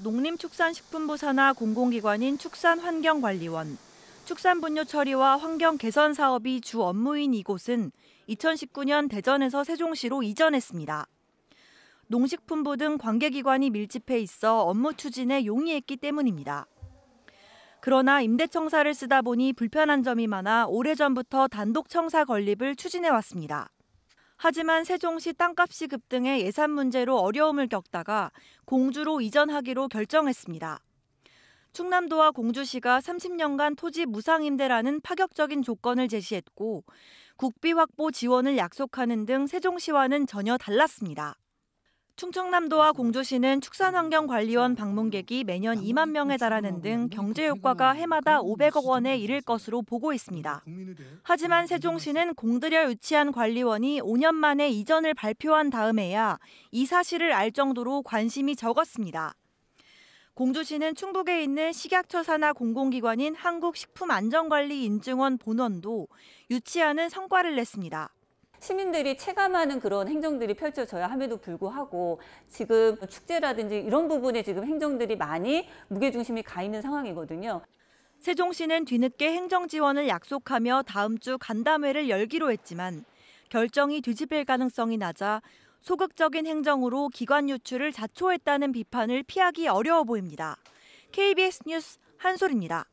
농림축산식품부 산하 공공기관인 축산환경관리원, 축산분뇨 처리와 환경 개선 사업이 주 업무인 이곳은 2019년 대전에서 세종시로 이전했습니다. 농식품부 등 관계기관이 밀집해 있어 업무 추진에 용이했기 때문입니다. 그러나 임대청사를 쓰다 보니 불편한 점이 많아 오래전부터 단독청사 건립을 추진해 왔습니다. 하지만 세종시 땅값이 급등해 예산 문제로 어려움을 겪다가 공주로 이전하기로 결정했습니다. 충남도와 공주시가 30년간 토지 무상임대라는 파격적인 조건을 제시했고 국비 확보 지원을 약속하는 등 세종시와는 전혀 달랐습니다. 충청남도와 공주시는 축산환경관리원 방문객이 매년 2만 명에 달하는 등 경제 효과가 해마다 500억 원에 이를 것으로 보고 있습니다. 하지만 세종시는 공들여 유치한 관리원이 5년 만에 이전을 발표한 다음에야 이 사실을 알 정도로 관심이 적었습니다. 공주시는 충북에 있는 식약처 산하 공공기관인 한국식품안전관리인증원 본원도 유치하는 성과를 냈습니다. 시민들이 체감하는 그런 행정들이 펼쳐져야 함에도 불구하고 지금 축제라든지 이런 부분에 지금 행정들이 많이 무게중심이 가 있는 상황이거든요. 세종시는 뒤늦게 행정 지원을 약속하며 다음 주 간담회를 열기로 했지만 결정이 뒤집힐 가능성이 낮아 소극적인 행정으로 기관 유출을 자초했다는 비판을 피하기 어려워 보입니다. KBS 뉴스 한솔입니다.